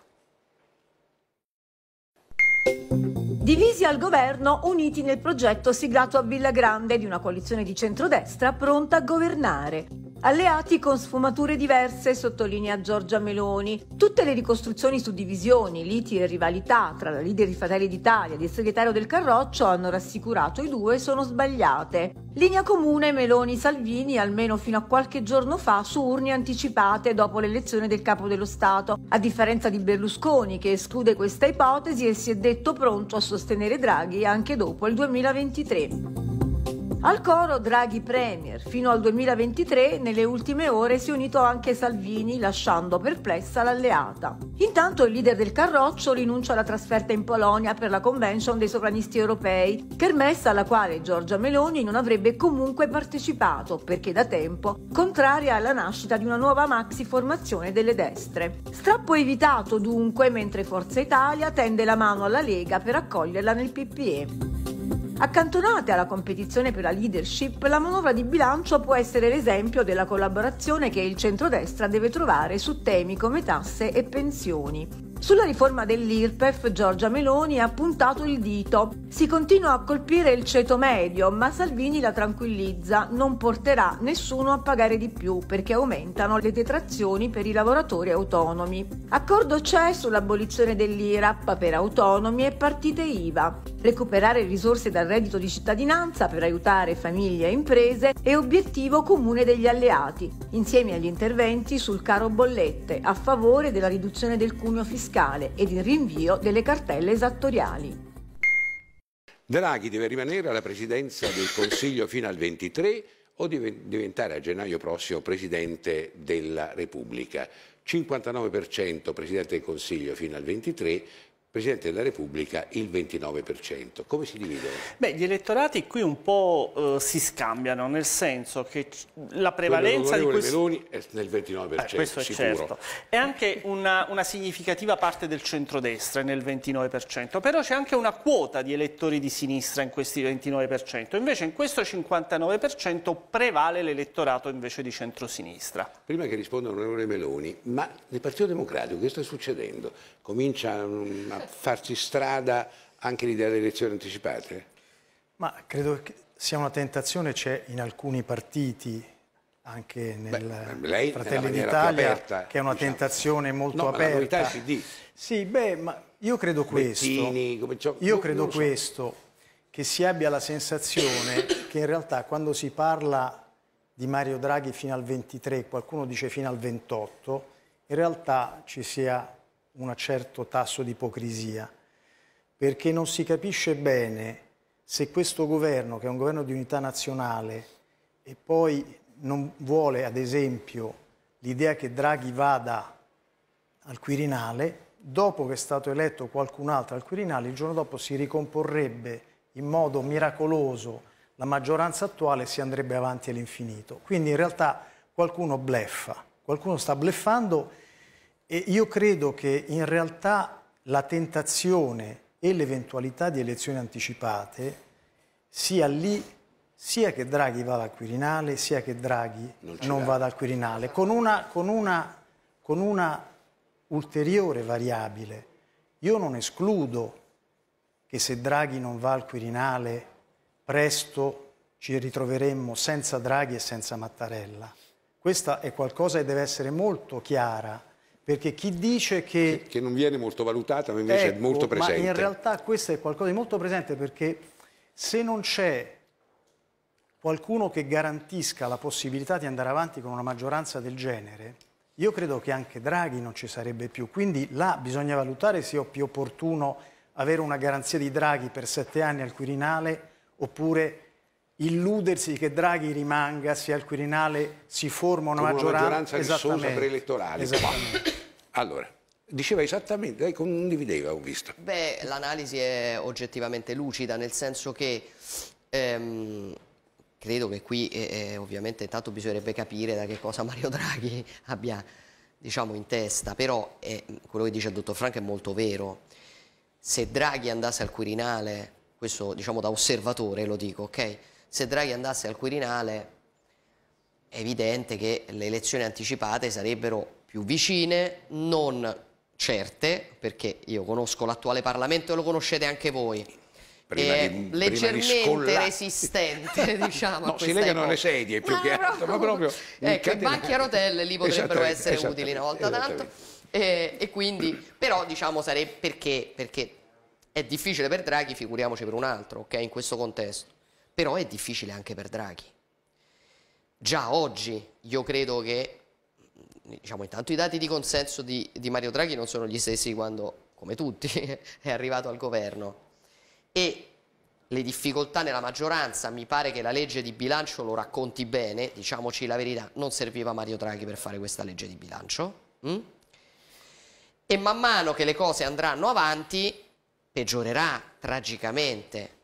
Divisi al governo, uniti nel progetto siglato a Villa Grande di una coalizione di centrodestra pronta a governare. Alleati con sfumature diverse, sottolinea Giorgia Meloni. Tutte le ricostruzioni su divisioni, liti e rivalità tra la leader di Fratelli d'Italia e il segretario del Carroccio hanno rassicurato i due sono sbagliate. Linea comune Meloni-Salvini almeno fino a qualche giorno fa su urne anticipate dopo l'elezione del capo dello Stato, a differenza di Berlusconi che esclude questa ipotesi e si è detto pronto a sostenere Draghi anche dopo il 2023. Al coro Draghi Premier, fino al 2023 nelle ultime ore si è unito anche Salvini lasciando perplessa l'alleata. Intanto il leader del Carroccio rinuncia alla trasferta in Polonia per la convention dei sovranisti europei, permessa alla quale Giorgia Meloni non avrebbe comunque partecipato perché da tempo contraria alla nascita di una nuova maxi formazione delle destre. Strappo evitato dunque mentre Forza Italia tende la mano alla Lega per accoglierla nel PPE. Accantonate alla competizione per la leadership, la manovra di bilancio può essere l'esempio della collaborazione che il centrodestra deve trovare su temi come tasse e pensioni. Sulla riforma dell'IRPEF Giorgia Meloni ha puntato il dito. Si continua a colpire il ceto medio, ma Salvini la tranquillizza, non porterà nessuno a pagare di più perché aumentano le detrazioni per i lavoratori autonomi. Accordo c'è sull'abolizione dell'IRAP per autonomi e partite IVA, recuperare risorse dal reddito di cittadinanza per aiutare famiglie e imprese è obiettivo comune degli alleati, insieme agli interventi sul caro bollette a favore della riduzione del cuneo fiscale fiscale ed il rinvio delle cartelle esattoriali. Draghi deve rimanere alla presidenza del Consiglio fino al 23 o diventare a gennaio prossimo Presidente della Repubblica. 59% Presidente del Consiglio fino al 23, Presidente della Repubblica il 29%. Come si dividono? Beh, gli elettorati qui un po' eh, si scambiano, nel senso che la prevalenza di questo... Meloni è nel 29%, eh, questo è sicuro. certo. E anche una, una, significativa parte del centrodestra è nel 29%, però c'è anche una quota di elettori di sinistra in questi 29%. Invece in questo 59% prevale l'elettorato invece di centrosinistra. Prima che risponda l'onorevole Meloni, ma nel Partito Democratico che sta succedendo? Comincia... Una farci strada anche l'idea delle elezioni anticipate? Ma credo che sia una tentazione, c'è in alcuni partiti anche nel beh, lei, Fratelli d'Italia, che è una diciamo. tentazione molto no, aperta. Ma la PD. Sì, beh, ma io credo Bettini, questo. io credo questo, so. che si abbia la sensazione che in realtà quando si parla di Mario Draghi fino al 23, qualcuno dice fino al 28, in realtà ci sia un certo tasso di ipocrisia, perché non si capisce bene se questo governo, che è un governo di unità nazionale, e poi non vuole, ad esempio, l'idea che Draghi vada al Quirinale, dopo che è stato eletto qualcun altro al Quirinale, il giorno dopo si ricomporrebbe in modo miracoloso la maggioranza attuale e si andrebbe avanti all'infinito. Quindi in realtà qualcuno bleffa, qualcuno sta bleffando e io credo che in realtà la tentazione e l'eventualità di elezioni anticipate sia lì sia che Draghi vada al Quirinale, sia che Draghi non, non vada al Quirinale, con una, con, una, con una ulteriore variabile. Io non escludo che se Draghi non va al Quirinale, presto ci ritroveremmo senza Draghi e senza Mattarella. Questa è qualcosa che deve essere molto chiara perché chi dice che... Che, non viene molto valutata, ma invece ecco, è molto presente. Ma in realtà questo è qualcosa di molto presente perché se non c'è qualcuno che garantisca la possibilità di andare avanti con una maggioranza del genere, io credo che anche Draghi non ci sarebbe più. Quindi là bisogna valutare se è più opportuno avere una garanzia di Draghi per sette anni al Quirinale oppure illudersi che Draghi rimanga, sia al Quirinale, si forma una, maggioranza, una maggioranza rissosa preelettorale. Allora, diceva esattamente, lei condivideva, ho visto. Beh, l'analisi è oggettivamente lucida, nel senso che ehm, credo che qui eh, eh ovviamente intanto bisognerebbe capire da che cosa Mario Draghi abbia diciamo, in testa, però eh, quello che dice il dottor Franco è molto vero. Se Draghi andasse al Quirinale, questo diciamo da osservatore lo dico, ok? se Draghi andasse al Quirinale è evidente che le elezioni anticipate sarebbero più vicine, non certe, perché io conosco l'attuale Parlamento e lo conoscete anche voi. Prima eh, di, leggermente resistente, diciamo. no, si legano le sedie più ma che altro, ma proprio. Ecco, banchi a rotelle lì potrebbero essere utili una volta tanto. Eh, e quindi, però, diciamo, sarebbe perché, perché è difficile per Draghi, figuriamoci per un altro, ok, in questo contesto però è difficile anche per Draghi. Già oggi io credo che, diciamo intanto i dati di consenso di, di Mario Draghi non sono gli stessi quando, come tutti, è arrivato al governo e le difficoltà nella maggioranza, mi pare che la legge di bilancio lo racconti bene, diciamoci la verità, non serviva Mario Draghi per fare questa legge di bilancio. Mm? E man mano che le cose andranno avanti, peggiorerà tragicamente.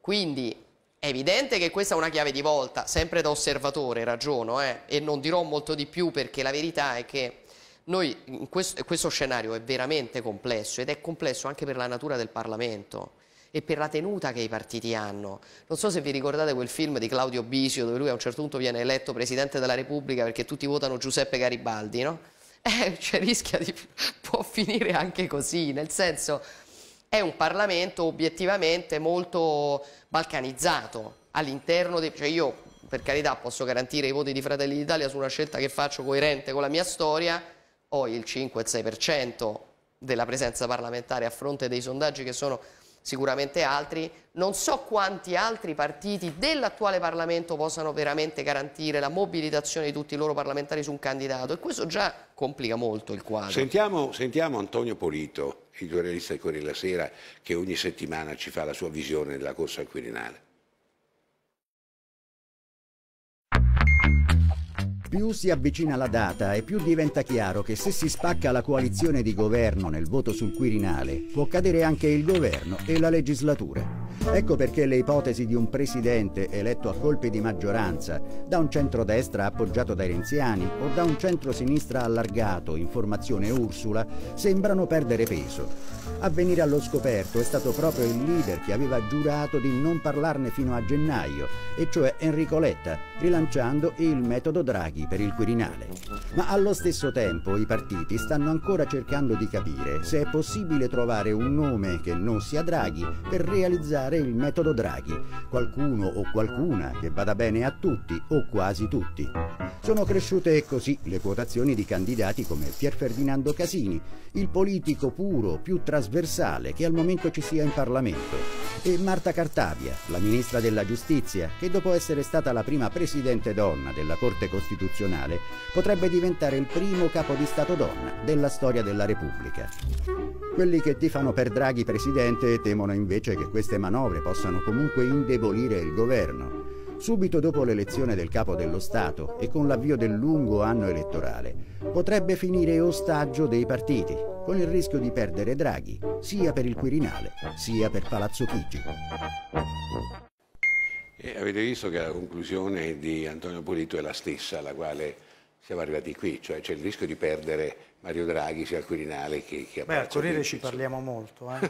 Quindi è evidente che questa è una chiave di volta, sempre da osservatore ragiono, eh? e non dirò molto di più perché la verità è che noi, questo, questo scenario è veramente complesso ed è complesso anche per la natura del Parlamento e per la tenuta che i partiti hanno. Non so se vi ricordate quel film di Claudio Bisio dove lui a un certo punto viene eletto Presidente della Repubblica perché tutti votano Giuseppe Garibaldi, no? Eh, cioè rischia di... può finire anche così, nel senso è un Parlamento obiettivamente molto balcanizzato all'interno dei... Cioè io per carità posso garantire i voti di Fratelli d'Italia su una scelta che faccio coerente con la mia storia, ho il 5-6% della presenza parlamentare a fronte dei sondaggi che sono sicuramente altri, non so quanti altri partiti dell'attuale Parlamento possano veramente garantire la mobilitazione di tutti i loro parlamentari su un candidato e questo già complica molto il quadro. Sentiamo, sentiamo Antonio Polito, il giornalista di Corriere della Sera, che ogni settimana ci fa la sua visione della corsa al Quirinale. Più si avvicina la data e più diventa chiaro che se si spacca la coalizione di governo nel voto sul Quirinale, può cadere anche il governo e la legislatura. Ecco perché le ipotesi di un presidente eletto a colpi di maggioranza, da un centrodestra appoggiato dai renziani o da un centrosinistra allargato in formazione Ursula, sembrano perdere peso. A venire allo scoperto è stato proprio il leader che aveva giurato di non parlarne fino a gennaio, e cioè Enrico Letta, rilanciando il metodo Draghi per il Quirinale. Ma allo stesso tempo i partiti stanno ancora cercando di capire se è possibile trovare un nome che non sia Draghi per realizzare il metodo Draghi, qualcuno o qualcuna che vada bene a tutti o quasi tutti. Sono cresciute così le quotazioni di candidati come Pier Ferdinando Casini, il politico puro, più trasversale che al momento ci sia in Parlamento, e Marta Cartabia, la ministra della Giustizia, che dopo essere stata la prima presidente donna della Corte Costituzionale, potrebbe diventare il primo capo di Stato donna della storia della Repubblica. Quelli che tifano per Draghi presidente temono invece che queste manovre possano comunque indebolire il governo subito dopo l'elezione del capo dello Stato e con l'avvio del lungo anno elettorale, potrebbe finire ostaggio dei partiti, con il rischio di perdere Draghi, sia per il Quirinale, sia per Palazzo Chigi. E avete visto che la conclusione di Antonio Pulito è la stessa alla quale siamo arrivati qui, cioè c'è il rischio di perdere Mario Draghi sia al Quirinale che, che a Beh, al Corriere ci parliamo molto. Eh?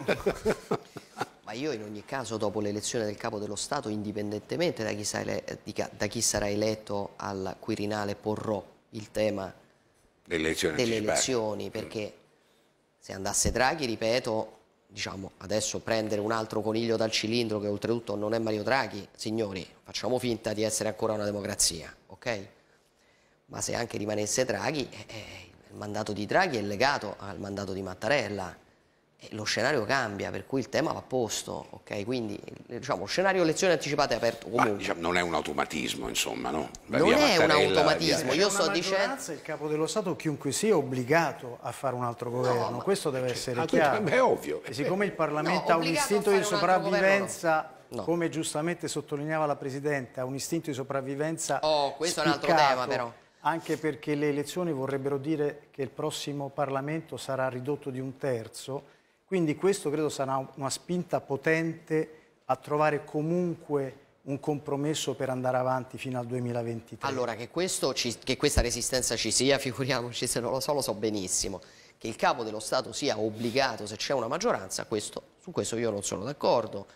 Ma io in ogni caso dopo l'elezione del Capo dello Stato, indipendentemente da chi, sarà, eh, da chi sarà eletto al Quirinale, porrò il tema delle elezioni, delle elezioni mm. perché se andasse Draghi, ripeto, diciamo adesso prendere un altro coniglio dal cilindro che oltretutto non è Mario Draghi, signori, facciamo finta di essere ancora una democrazia, ok? Ma se anche rimanesse Draghi, eh, eh il mandato di Draghi è legato al mandato di Mattarella lo scenario cambia, per cui il tema va a posto, ok? Quindi eh, diciamo, lo scenario lezione anticipata è aperto comunque. Ma, diciamo, non è un automatismo, insomma, no? La non è un automatismo, via... io sto dicendo... il capo dello Stato, chiunque sia, è obbligato a fare un altro governo, no, ma... questo deve cioè, essere cioè, chiaro. Beh, è ovvio. E siccome il Parlamento no, ha un istinto di sopravvivenza... No. come giustamente sottolineava la Presidente, ha un istinto di sopravvivenza Oh, questo è un altro tema però anche perché le elezioni vorrebbero dire che il prossimo Parlamento sarà ridotto di un terzo quindi questo credo sarà una spinta potente a trovare comunque un compromesso per andare avanti fino al 2023. Allora, che, ci, che, questa resistenza ci sia, figuriamoci se non lo so, lo so benissimo. Che il capo dello Stato sia obbligato se c'è una maggioranza, questo, su questo io non sono d'accordo.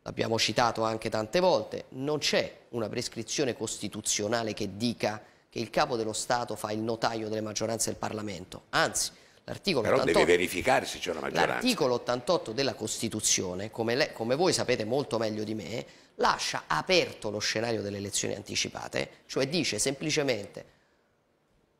L'abbiamo citato anche tante volte, non c'è una prescrizione costituzionale che dica che il capo dello Stato fa il notaio delle maggioranze del Parlamento. Anzi, L'articolo Però 88, deve verificare se c'è una maggioranza. L'articolo 88 della Costituzione, come, le, come voi sapete molto meglio di me, lascia aperto lo scenario delle elezioni anticipate, cioè dice semplicemente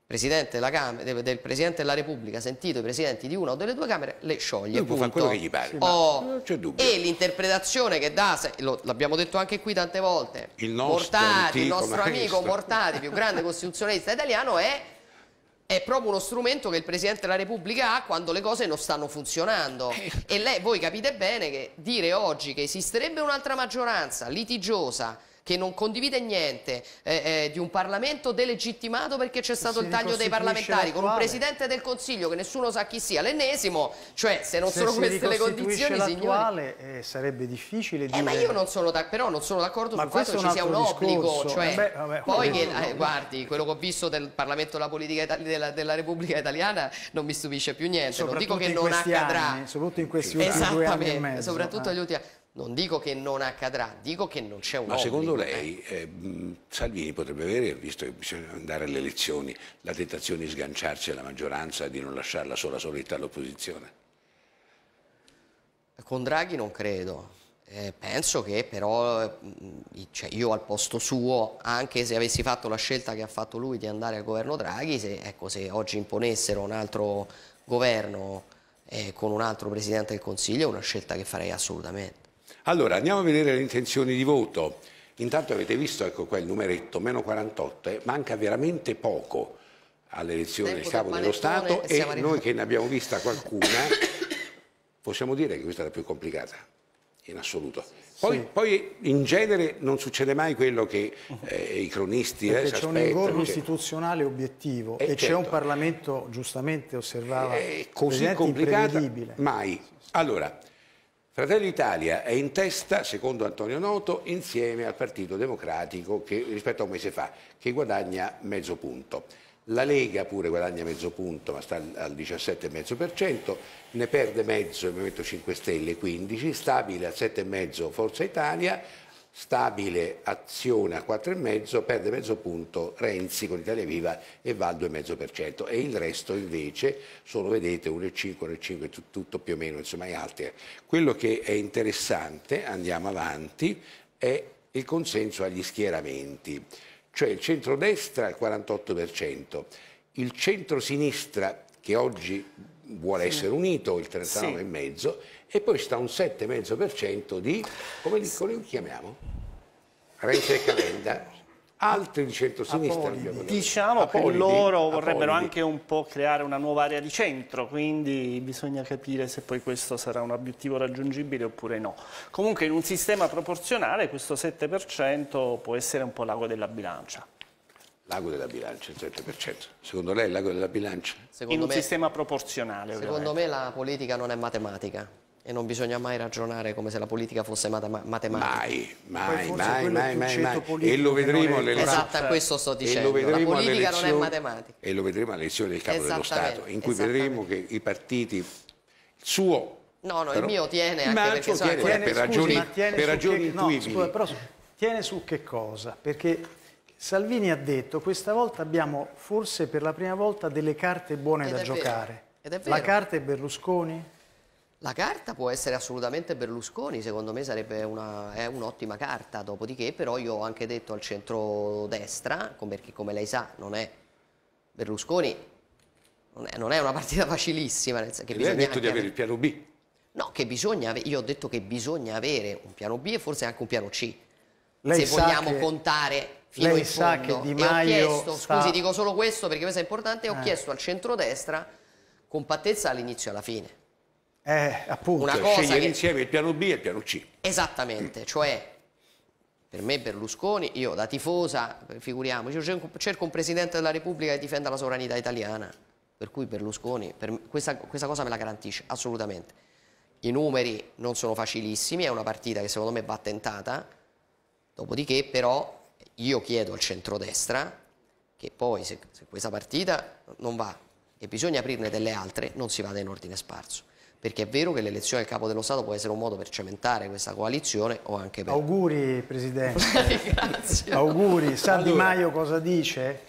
Presidente del, del, Presidente della Repubblica sentito i presidenti di una o delle due Camere le scioglie. Lui può fare quello che gli pare, oh, E l'interpretazione che dà, l'abbiamo detto anche qui tante volte, il nostro, Mortati, il nostro amico Mortati, più grande costituzionalista italiano, è è proprio uno strumento che il Presidente della Repubblica ha quando le cose non stanno funzionando eh. e lei, voi capite bene che dire oggi che esisterebbe un'altra maggioranza litigiosa che non condivide niente eh, eh, di un Parlamento delegittimato perché c'è stato il taglio dei parlamentari con un Presidente del Consiglio che nessuno sa chi sia, l'ennesimo, cioè se non se sono queste le condizioni signori... Eh, sarebbe difficile eh, dire... ma io non sono però non sono d'accordo sul fatto che ci sia un obbligo, cioè, eh beh, vabbè, poi che, no, eh, guardi, quello che ho visto del Parlamento della politica Itali della, della, Repubblica Italiana non mi stupisce più niente, non dico che non accadrà. Anni, soprattutto in questi ultimi due anni e mezzo. Soprattutto negli ultimi anni. Non dico che non accadrà, dico che non c'è un Ma secondo lei eh, Salvini potrebbe avere, visto che bisogna andare alle elezioni, la tentazione di sganciarsi alla maggioranza e di non lasciarla sola solita all'opposizione? Con Draghi non credo. Eh, penso che però eh, cioè io al posto suo, anche se avessi fatto la scelta che ha fatto lui di andare al governo Draghi, se, ecco, se oggi imponessero un altro governo eh, con un altro Presidente del Consiglio è una scelta che farei assolutamente. Allora, andiamo a vedere le intenzioni di voto. Intanto avete visto, ecco qua il numeretto, meno 48, eh, manca veramente poco all'elezione del Capo dello Stato e noi che ne abbiamo vista qualcuna possiamo dire che questa è la più complicata in assoluto. Poi, sì. poi, in genere non succede mai quello che uh-huh. eh, i cronisti eh, Perché eh, c'è un ingorgo perché... istituzionale obiettivo eh, e certo. c'è un certo. Parlamento, giustamente osservava, eh, così complicato, mai. Allora, Fratelli Italia è in testa, secondo Antonio Noto, insieme al Partito Democratico che, rispetto a un mese fa, che guadagna mezzo punto. La Lega pure guadagna mezzo punto, ma sta al 17,5%, ne perde mezzo il Movimento 5 Stelle 15, stabile al 7,5% Forza Italia, stabile azione a 4,5, perde mezzo punto Renzi con Italia Viva e va al 2,5% e il resto invece sono, vedete, 1,5, 1,5, tutto più o meno, insomma, è alto. Quello che è interessante, andiamo avanti, è il consenso agli schieramenti, cioè il centrodestra al 48%, il centrosinistra che oggi vuole sì. essere unito, il 39,5%, sì e poi sta un 7,5% di, come li, come li chiamiamo? Renzi e Calenda, altri di centrosinistra. Apolidi. Diciamo Apolidi, che loro Apolidi. vorrebbero anche un po' creare una nuova area di centro, quindi bisogna capire se poi questo sarà un obiettivo raggiungibile oppure no. Comunque in un sistema proporzionale questo 7% può essere un po' l'ago della bilancia. L'ago della bilancia, il 7%. Secondo lei è l'ago della bilancia? Secondo in un me, sistema proporzionale. Ovviamente. Secondo me la politica non è matematica e non bisogna mai ragionare come se la politica fosse mat matematica. Mai, mai, mai, mai, mai, E lo vedremo alle elezioni. Esatto, a questo sto dicendo. E La politica non è matematica. E lo vedremo alle elezioni del Capo dello Stato, in cui vedremo che i partiti, il suo... No, no, però, il mio tiene anche ma perché tiene, tiene, per ragioni, scusi, tiene per ragioni che, no, scusa, però, tiene su che cosa? Perché Salvini ha detto questa volta abbiamo forse per la prima volta delle carte buone Ed da giocare. La carta è Berlusconi? La carta può essere assolutamente Berlusconi, secondo me sarebbe una, è un'ottima carta, dopodiché però io ho anche detto al centro-destra, perché come lei sa non è Berlusconi, non è, non è una partita facilissima. Nel senso che lei ha detto di avere il piano B. No, che bisogna, avere, io ho detto che bisogna avere un piano B e forse anche un piano C. Lei se vogliamo che... contare fino lei sa Che Di Maio ho chiesto, sta... scusi dico solo questo perché questo è importante, ho eh. chiesto al centrodestra compattezza all'inizio e alla fine eh, appunto, una cosa scegliere che... insieme il piano B e il piano C. Esattamente, cioè per me Berlusconi, io da tifosa, figuriamoci, cerco un Presidente della Repubblica che difenda la sovranità italiana, per cui Berlusconi per me, questa, questa cosa me la garantisce, assolutamente. I numeri non sono facilissimi, è una partita che secondo me va tentata, dopodiché però io chiedo al centrodestra che poi se, se questa partita non va e bisogna aprirne delle altre, non si vada in ordine sparso perché è vero che l'elezione del Capo dello Stato può essere un modo per cementare questa coalizione o anche per... Auguri Presidente. Auguri. Sa allora. Di Maio cosa dice?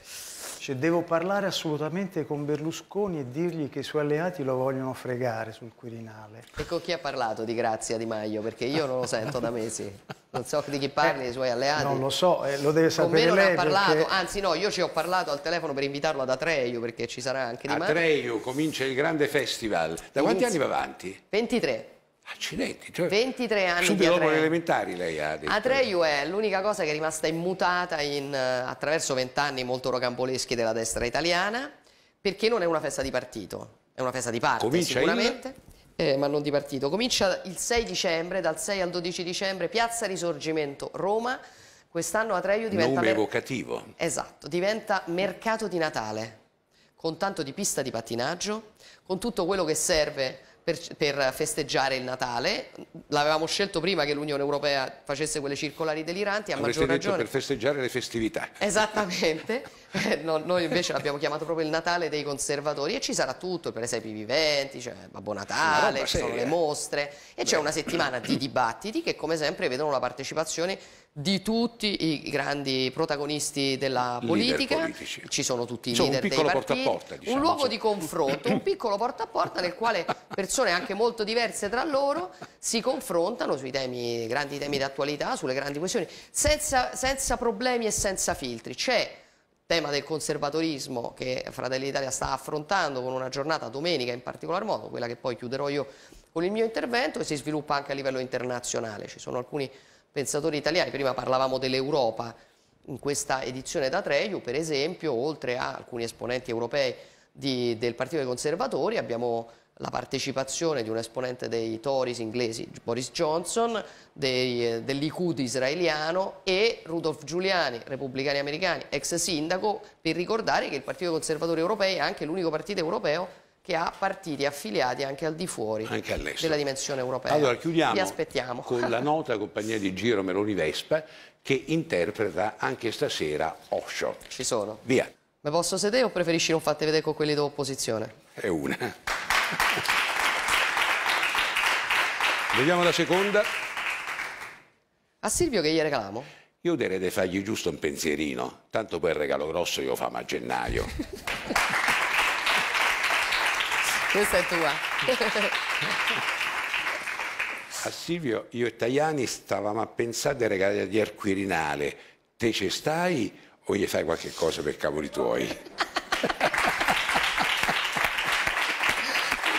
Cioè, devo parlare assolutamente con Berlusconi e dirgli che i suoi alleati lo vogliono fregare sul Quirinale. E con chi ha parlato di Grazia Di Maio? Perché io non lo sento da mesi. Non so di chi parli, dei suoi alleati. Non lo so, eh, lo deve sapere con me non ha parlato, perché... anzi no, io ci ho parlato al telefono per invitarlo ad Atreio, perché ci sarà anche Di Maio. Atreio comincia il grande festival. Da Inizio. quanti anni va avanti? 23. Accidenti, cioè, 23 anni subito dopo le elementari lei ha detto. Atreyu è l'unica cosa che è rimasta immutata in, eh, attraverso vent'anni molto rocamboleschi della destra italiana, perché non è una festa di partito, è una festa di parte Comincia sicuramente, il... eh, ma non di partito. Comincia il 6 dicembre, dal 6 al 12 dicembre, Piazza Risorgimento, Roma. Quest'anno Atreyu diventa... Nome evocativo. Esatto, diventa mercato di Natale, con tanto di pista di pattinaggio, con tutto quello che serve per, per festeggiare il Natale. L'avevamo scelto prima che l'Unione Europea facesse quelle circolari deliranti, a Avreste maggior ragione... per festeggiare le festività. Esattamente. Eh, no, noi invece l'abbiamo chiamato proprio il Natale dei conservatori e ci sarà tutto, per esempio i viventi, c'è cioè Babbo Natale, ci sono le eh. mostre e c'è una settimana di dibattiti che come sempre vedono la partecipazione di tutti i grandi protagonisti della politica, ci sono tutti i cioè, leader dei partiti, porta porta, diciamo, un luogo cioè. di confronto, un piccolo porta a porta nel quale persone anche molto diverse tra loro si confrontano sui temi, grandi temi d'attualità, sulle grandi questioni, senza, senza problemi e senza filtri. C'è tema del conservatorismo che Fratelli d'Italia sta affrontando con una giornata domenica in particolar modo, quella che poi chiuderò io con il mio intervento, e si sviluppa anche a livello internazionale. Ci sono alcuni pensatori italiani, prima parlavamo dell'Europa, in questa edizione da Treju, per esempio, oltre a alcuni esponenti europei di, del Partito dei Conservatori, abbiamo la partecipazione di un esponente dei Tories inglesi, Boris Johnson, dell'Ikud israeliano e Rudolf Giuliani, repubblicani americani, ex sindaco, per ricordare che il Partito dei Conservatori europei è anche l'unico partito europeo che ha partiti affiliati anche al di fuori anche della dimensione europea. Allora chiudiamo con la nota compagnia di giro Meloni Vespa che interpreta anche stasera Offshore. Ci sono. Via. Ma posso sedere o preferisci non farti vedere con quelli dell'opposizione? È una. Vediamo la seconda. A Silvio che gli regaliamo? Io direi di fargli giusto un pensierino, tanto poi il regalo grosso io famo a gennaio. Questa è tua. A Silvio, io e Tajani stavamo a pensare ai regalare di al Quirinale. Te ci stai o gli fai qualche cosa per cavoli tuoi?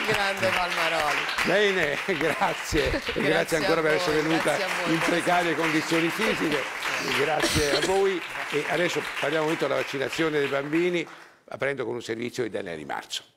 grande Palmaroli. Bene, grazie. grazie, grazie ancora per essere venuta in precarie condizioni fisiche. grazie a voi. E adesso parliamo un momento della vaccinazione dei bambini, aprendo con un servizio di Daniele Di Marzo.